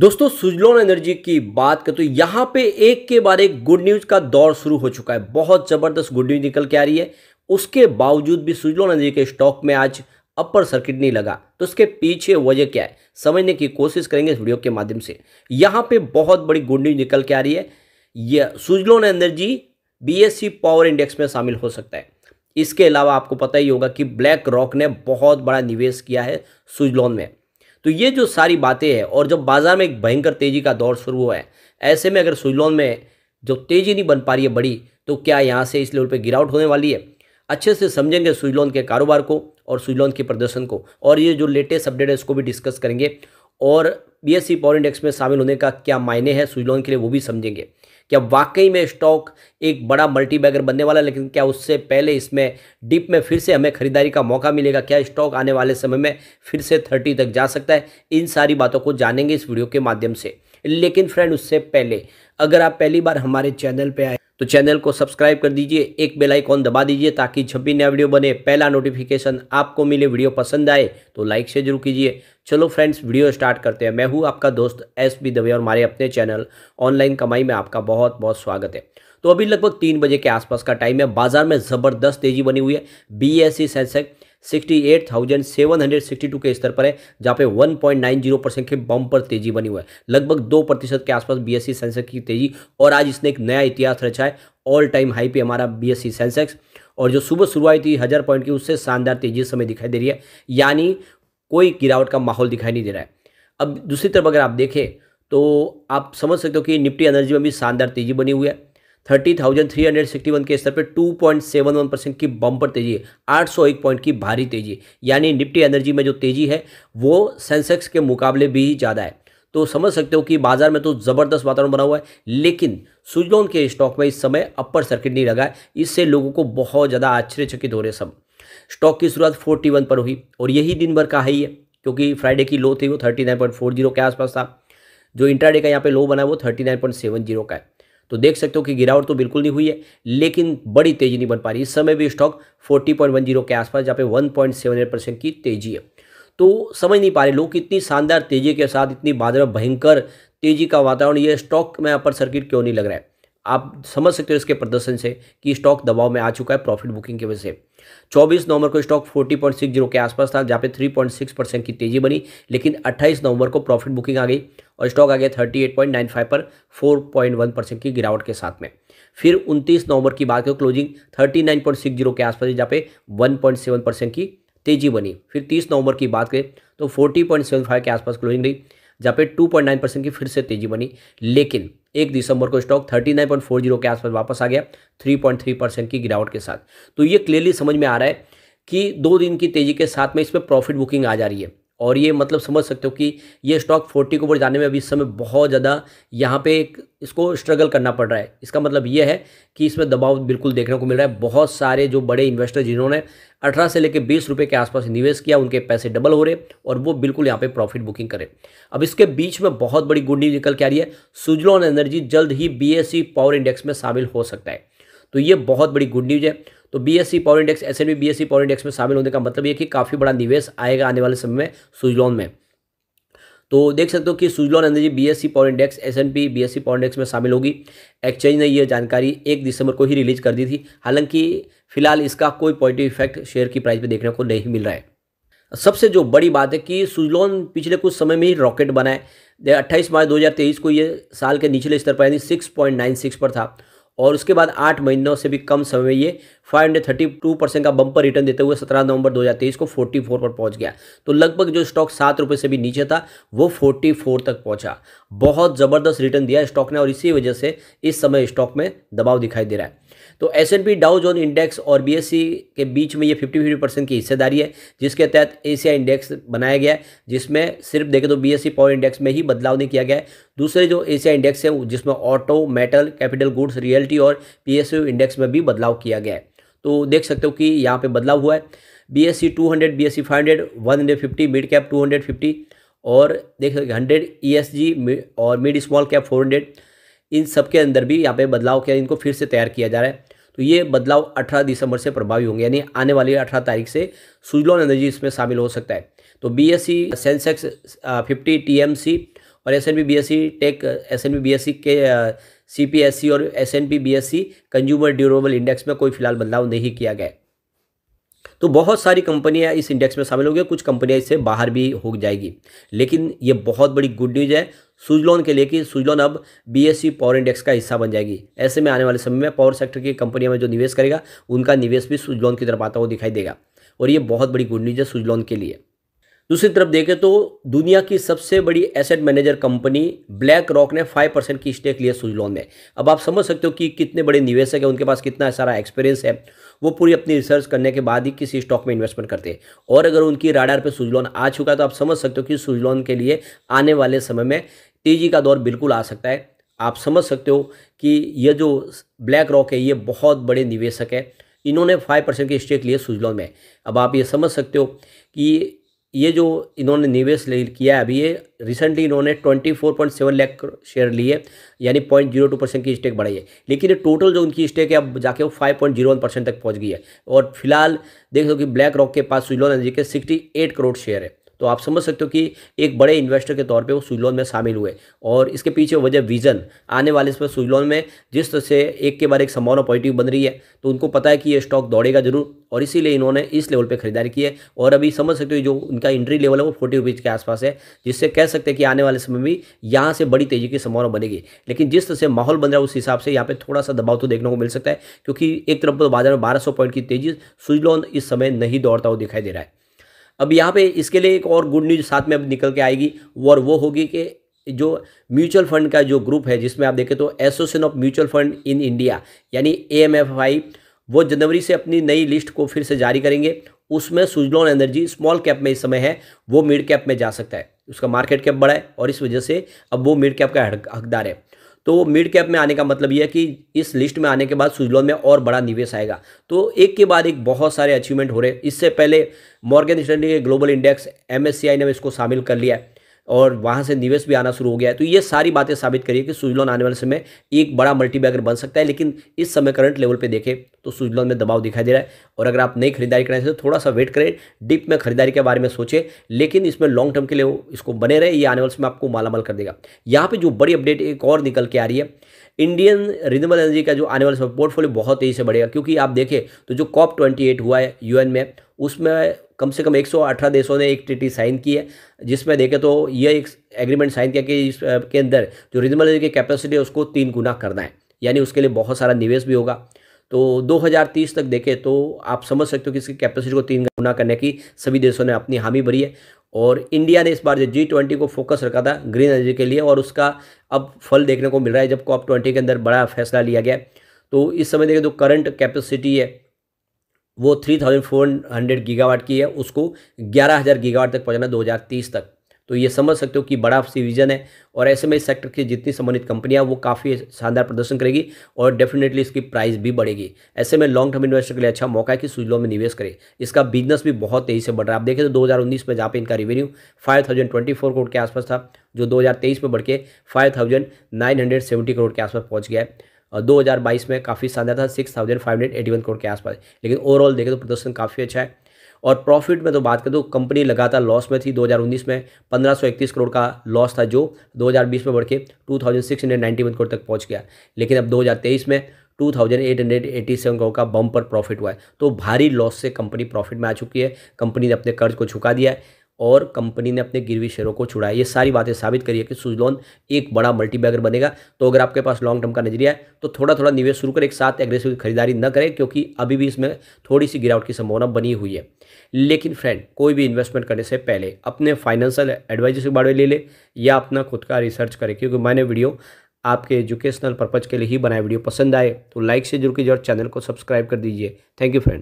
दोस्तों सुजलोन एनर्जी की बात करें तो यहाँ पे एक के बाद एक गुड न्यूज का दौर शुरू हो चुका है बहुत जबरदस्त गुड न्यूज निकल के आ रही है उसके बावजूद भी सुजलोन एनर्जी के स्टॉक में आज अपर सर्किट नहीं लगा तो उसके पीछे वजह क्या है समझने की कोशिश करेंगे इस वीडियो के माध्यम से यहाँ पे बहुत बड़ी गुड न्यूज निकल के आ रही है यह Suzlon Energy B power index में शामिल हो सकता है इसके अलावा आपको पता ही होगा कि ब्लैक रॉक ने बहुत बड़ा निवेश किया है सुजलोन में तो ये जो सारी बातें हैं और जब बाज़ार में एक भयंकर तेज़ी का दौर शुरू हुआ है ऐसे में अगर सुई में जो तेज़ी नहीं बन पा रही है बड़ी तो क्या यहाँ से इस लेवल पर गिरावट होने वाली है अच्छे से समझेंगे सुई के कारोबार को और सुई के प्रदर्शन को और ये जो लेटेस्ट अपडेट है इसको भी डिस्कस करेंगे और B S C power index में शामिल होने का क्या मायने हैं सुई के लिए वो भी समझेंगे क्या वाकई में स्टॉक एक बड़ा मल्टी बैगर बनने वाला लेकिन क्या उससे पहले इसमें डिप में फिर से हमें खरीदारी का मौका मिलेगा क्या स्टॉक आने वाले समय में फिर से थर्टी तक जा सकता है इन सारी बातों को जानेंगे इस वीडियो के माध्यम से लेकिन फ्रेंड उससे पहले अगर आप पहली बार हमारे चैनल पर आए तो चैनल को सब्सक्राइब कर दीजिए एक बेल आइकॉन दबा दीजिए ताकि जब भी नया वीडियो बने पहला नोटिफिकेशन आपको मिले वीडियो पसंद आए तो लाइक से जरूर कीजिए चलो फ्रेंड्स वीडियो स्टार्ट करते हैं मैं हूँ आपका दोस्त एस बी दवे और हमारे अपने चैनल ऑनलाइन कमाई में आपका बहुत बहुत स्वागत है तो अभी लगभग तीन बजे के आसपास का टाइम है बाजार में ज़बरदस्त तेजी बनी हुई है बी एस सी सेंसेक्स 68,762 के स्तर पर है जहाँ पे 1.90 परसेंट के बम पर तेजी बनी हुई है लगभग दो प्रतिशत के आसपास बीएससी सेंसेक्स की तेजी और आज इसने एक नया इतिहास रचा है ऑल टाइम हाई पे हमारा बीएससी सेंसेक्स और जो सुबह शुरुआत थी हज़ार पॉइंट की उससे शानदार तेजी समय दिखाई दे रही है यानी कोई गिरावट का माहौल दिखाई नहीं दे रहा है अब दूसरी तरफ अगर आप देखें तो आप समझ सकते हो कि निफ्टी एनर्जी में भी शानदार तेजी बनी हुई है thirty thousand three hundred sixty one के स्तर पर two point seven one percent की बम्पर तेजी है आठ सौ एक पॉइंट की भारी तेजी यानी निफ्टी एनर्जी में जो तेजी है वो सेंसेक्स के मुकाबले भी ज़्यादा है तो समझ सकते हो कि बाजार में तो ज़बरदस्त वातावरण बना हुआ है लेकिन सुजलोन के स्टॉक में इस समय अपर सर्किट नहीं लगा है इससे लोगों को बहुत ज़्यादा आश्चर्यचकित हो रहे सब स्टॉक की शुरुआत फोर्टी वन पर हुई और यही दिन भर का है ही है क्योंकि फ्राइडे की लो थी वो thirty nine point four zero के आसपास था जो इंट्राडे का यहाँ पे लो बना है वो thirty nine point seven zero का है तो देख सकते हो कि गिरावट तो बिल्कुल नहीं हुई है लेकिन बड़ी तेजी नहीं बन पा रही इस समय भी स्टॉक 40.10 के आसपास जहाँ पे 1.78 परसेंट की तेजी है तो समझ नहीं पा रहे लोग इतनी शानदार तेजी के साथ इतनी बाद भयंकर तेजी का वातावरण ये स्टॉक में अपर सर्किट क्यों नहीं लग रहा है आप समझ सकते हो इसके प्रदर्शन से कि स्टॉक दबाव में आ चुका है प्रॉफिट बुकिंग की वजह से 24 नवंबर को स्टॉक 40.60 के आसपास था जहाँ पे 3.6 परसेंट की तेजी बनी लेकिन 28 नवंबर को प्रॉफिट बुकिंग आ गई और स्टॉक आ गया 38.95 पर 4.1 परसेंट की गिरावट के साथ में फिर 29 नवंबर की बात करें क्लोजिंग 39.60 के आसपास जहाँ पे 1.7 परसेंट की तेजी बनी फिर 30 नवंबर की बात करें तो 40.75 के आसपास क्लोजिंग रही जहाँ पे 2.9 परसेंट की फिर से तेजी बनी लेकिन एक दिसंबर को स्टॉक 39.40 के आसपास वापस आ गया 3.3 परसेंट की गिरावट के साथ तो ये क्लियरली समझ में आ रहा है कि दो दिन की तेजी के साथ में इसमें प्रॉफिट बुकिंग आ जा रही है और ये मतलब समझ सकते हो कि ये स्टॉक फोर्टी के ऊपर जाने में अभी इस समय बहुत ज़्यादा यहाँ पे एक इसको स्ट्रगल करना पड़ रहा है इसका मतलब ये है कि इसमें दबाव बिल्कुल देखने को मिल रहा है बहुत सारे जो बड़े इन्वेस्टर जिन्होंने 18 से लेकर बीस रुपये के आसपास निवेश किया उनके पैसे डबल हो रहे और वो बिल्कुल यहाँ पर प्रॉफिट बुकिंग करें अब इसके बीच में बहुत बड़ी गुड न्यूज निकल के आ रही है सुजलॉन एनर्जी जल्द ही बी पावर इंडेक्स में शामिल हो सकता है तो ये बहुत बड़ी गुड न्यूज है तो B S C power index S N B B S C power index में शामिल होने का मतलब ये कि काफ़ी बड़ा निवेश आएगा आने वाले समय में सुजलॉन में तो देख सकते हो कि Suzlon Energy B S C power index S N P B S C power index में शामिल होगी एक्सचेंज ने यह जानकारी एक दिसंबर को ही रिलीज कर दी थी हालांकि फिलहाल इसका कोई पॉजिटिव इफेक्ट शेयर की प्राइस में देखने को नहीं मिल रहा है सबसे जो बड़ी बात है कि सुजलॉन पिछले कुछ समय में ही रॉकेट बनाए अट्ठाईस मार्च 2023 को ये साल के निचले स्तर पर यानी 6.96 पर था और उसके बाद आठ महीनों से भी कम समय में ये 532 परसेंट का बंपर रिटर्न देते हुए 17 नवंबर 2023 को 44 पर पहुंच गया तो लगभग जो स्टॉक सात रुपये से भी नीचे था वो 44 तक पहुंचा बहुत ज़बरदस्त रिटर्न दिया स्टॉक ने और इसी वजह से इस समय स्टॉक में दबाव दिखाई दे रहा है तो S N P Dow Jones index और बी एस सी के बीच में ये फिफ्टी फिफ्टी परसेंट की हिस्सेदारी है जिसके तहत एशिया इंडेक्स बनाया गया है जिसमें सिर्फ देखें तो B S C power index में ही बदलाव नहीं किया गया है दूसरे जो एशिया इंडेक्स है जिसमें auto metal capital goods realty और पी एस यू इंडेक्स में भी बदलाव किया गया है तो देख सकते हो कि यहाँ पर बदलाव हुआ है B S C two hundred B S C five hundred one hundred fifty mid cap two hundred fifty और देख सकते हंड्रेड ई एस जी और mid small cap four hundred इन सब के अंदर भी यहाँ पे बदलाव किया इनको फिर से तैयार किया जा रहा है तो ये बदलाव 18 दिसंबर से प्रभावी होंगे यानी आने वाली 18 तारीख से सुजलॉन एनर्जी इसमें शामिल हो सकता है तो B S C Sensex fifty T M C और S N B B S C tech S N B B S C K C P S C और S N P B S C consumer durable index में कोई फिलहाल बदलाव नहीं किया गया तो बहुत सारी कंपनियां इस इंडेक्स में शामिल होगी कुछ कंपनियां इससे बाहर भी हो जाएगी लेकिन ये बहुत बड़ी गुड न्यूज़ है सुजलॉन के लिए कि सुजलॉन अब बीएससी पावर इंडेक्स का हिस्सा बन जाएगी ऐसे में आने वाले समय में पावर सेक्टर की कंपनियों में जो निवेश करेगा उनका निवेश भी सुजलॉन की तरफ आता हुआ दिखाई देगा और ये बहुत बड़ी गुड न्यूज़ है सुजलॉन के लिए दूसरी तरफ देखें तो दुनिया की सबसे बड़ी asset manager company Black Rock ने फाइव परसेंट की स्टेक लिया सुजलॉन में अब आप समझ सकते हो कि कितने बड़े निवेशक हैं उनके पास कितना सारा एक्सपीरियंस है वो पूरी अपनी रिसर्च करने के बाद ही किसी स्टॉक में इन्वेस्टमेंट करते हैं और अगर उनकी राडार पर सुजलॉन आ चुका है तो आप समझ सकते हो कि सुजलॉन के लिए आने वाले समय में तेजी का दौर बिल्कुल आ सकता है आप समझ सकते हो कि यह जो ब्लैक रॉक है ये बहुत बड़े निवेशक है इन्होंने फाइव परसेंट की स्टेक लिए सुजलॉन में अब आप ये समझ सकते हो कि ये जो इन्होंने निवेश ले किया है अभी ये रिसेंटली इन्होंने twenty four point seven lakh share लिए यानी पॉइंट जीरो टू परसेंट की स्टेक बढ़ाई है लेकिन ये टोटल जो उनकी स्टेक है अब जाके वो five point zero one percent तक पहुंच गई है और फिलहाल देख लो कि ब्लैक रॉक के पास सुजलॉन एनर्जी के सिक्सटी एट करोड़ शेयर है तो आप समझ सकते हो कि एक बड़े इन्वेस्टर के तौर पर वो सुइलोन में शामिल हुए और इसके पीछे वजह विज़न आने वाले इसमें सुइलोन में जिस तरह से एक के बाद एक संभावना पॉजिटिव बन रही है तो उनको पता है कि ये स्टॉक दौड़ेगा जरूर और इसीलिए इन्होंने इस लेवल पर खरीदारी की है और अभी समझ सकते हो जो उनका एंट्री लेवल है वो फोर्टी रुपीज़ के आसपास है जिससे कह सकते हैं कि आने वाले समय भी यहाँ से बड़ी तेज़ी की संभावना बनेगी लेकिन जिस तरह से माहौल बन रहा है उस हिसाब से यहाँ पे थोड़ा सा दबाव तो देखने को मिल सकता है क्योंकि एक तरफ तो बाजार में बारह पॉइंट की तेज़ी सुजलोन इस समय नहीं दौड़ता हुआ दिखाई दे रहा है अब यहाँ पे इसके लिए एक और गुड न्यूज़ साथ में अब निकल के आएगी और वो होगी कि जो म्यूचुअल फंड का जो ग्रुप है जिसमें आप देखें तो association of mutual fund in India यानी ए वो जनवरी से अपनी नई लिस्ट को फिर से जारी करेंगे उसमें सुजलॉन एनर्जी स्मॉल कैप में इस समय है वो मिड कैप में जा सकता है उसका मार्केट कैप बढ़ा है और इस वजह से अब वो मिड कैप का हकदार है तो मिड कैप में आने का मतलब यह है कि इस लिस्ट में आने के बाद सुजलोन में और बड़ा निवेश आएगा तो एक के बाद एक बहुत सारे अचीवमेंट हो रहे इससे पहले मॉर्गन स्टैंडिंग के ग्लोबल इंडेक्स एम ने इसको शामिल कर लिया है और वहाँ से निवेश भी आना शुरू हो गया है तो ये सारी बातें साबित करिए कि सुज आने वाले समय एक बड़ा मल्टी बन सकता है लेकिन इस समय करंट लेवल पे देखें तो सुज में दबाव दिखाई दे रहा है और अगर आप नई खरीदारी करना चाहते तो थोड़ा सा वेट करें डिप में खरीदारी के बारे में सोचें लेकिन इसमें लॉन्ग टर्म के लिए इसको बने रहे ये आने वाले समय आपको मालामाल कर देगा यहाँ पर जो बड़ी अपडेट एक और निकल के आ रही है इंडियन रिनेबल एनर्जी का जो आने वाले समय पोर्टफोलियो बहुत तेज़ी से बढ़ेगा क्योंकि आप देखें तो जो कॉप ट्वेंटी एट हुआ है यूएन में उसमें कम से कम 118 देशों ने एक ट्रिटी साइन की है जिसमें देखें तो यह एक एग्रीमेंट साइन किया कि इसके अंदर जो रीजनेबल एनर्जी की कैपेसिटी है उसको तीन गुना करना है यानी उसके लिए बहुत सारा निवेश भी होगा तो 2030 तक देखें तो आप समझ सकते हो कि इसकी कैपेसिटी को तीन गुना करने की सभी देशों ने अपनी हामी भरी है और इंडिया ने इस बार जो जी ट्वेंटी को फोकस रखा था ग्रीन एनर्जी के लिए और उसका अब फल देखने को मिल रहा है जब कॉप ट्वेंटी के अंदर बड़ा फैसला लिया गया तो इस समय देखें तो करंट कैपेसिटी है वो three thousand four hundred gigawatt की है उसको ग्यारह हज़ार गीगावाट तक पहुंचाना दो हज़ार तीस तक तो ये समझ सकते हो कि बड़ा सी विजन है और ऐसे में इस सेक्टर की जितनी संबंधित कंपनियां वो काफ़ी शानदार प्रदर्शन करेगी और डेफिनेटली इसकी प्राइस भी बढ़ेगी ऐसे में लॉन्ग टर्म इन्वेस्टर के लिए अच्छा मौका है कि सुजलो में निवेश करें इसका बिजनेस भी बहुत तेज़ी से बढ़ रहा है आप देखें तो 2019 में जहाँ पे इनका रेवेन्यू फाइव करोड़ के आसपास था जो दो में बढ़ के 5970 करोड़ के आसपास पहुँच गया है 2022 में काफ़ी शानदार था six thousand five hundred eighty one crore के आसपास लेकिन ओवरऑल देखें तो प्रदर्शन काफ़ी अच्छा है और प्रॉफिट में तो बात करें तो कंपनी लगातार लॉस में थी 2019 में 1531 करोड़ का लॉस था जो 2020 में बढ़ के 2691 करोड़ तक पहुंच गया लेकिन अब 2023 में 2887 करोड़ का बम पर प्रॉफिट हुआ है तो भारी लॉस से कंपनी प्रॉफिट में आ चुकी है कंपनी ने अपने कर्ज को छुका दिया है और कंपनी ने अपने गिरवी शेयरों को छुड़ाया ये सारी बातें साबित करी है कि सुजलोन एक बड़ा मल्टीबैगर बनेगा तो अगर आपके पास लॉन्ग टर्म का नजरिया है तो थोड़ा थोड़ा निवेश शुरू करें एक साथ एग्रेसिव खरीदारी न करें क्योंकि अभी भी इसमें थोड़ी सी गिरावट की संभावना बनी हुई है लेकिन फ्रेंड कोई भी इन्वेस्टमेंट करने से पहले अपने फाइनेंशियल एडवाइजर से बारे ले लें या अपना खुद का रिसर्च करें क्योंकि मैंने वीडियो आपके एजुकेशनल पर्पज़ के लिए ही बनाए वीडियो पसंद आए तो लाइक से जुड़ कीजिए और चैनल को सब्सक्राइब कर दीजिए थैंक यू फ्रेंड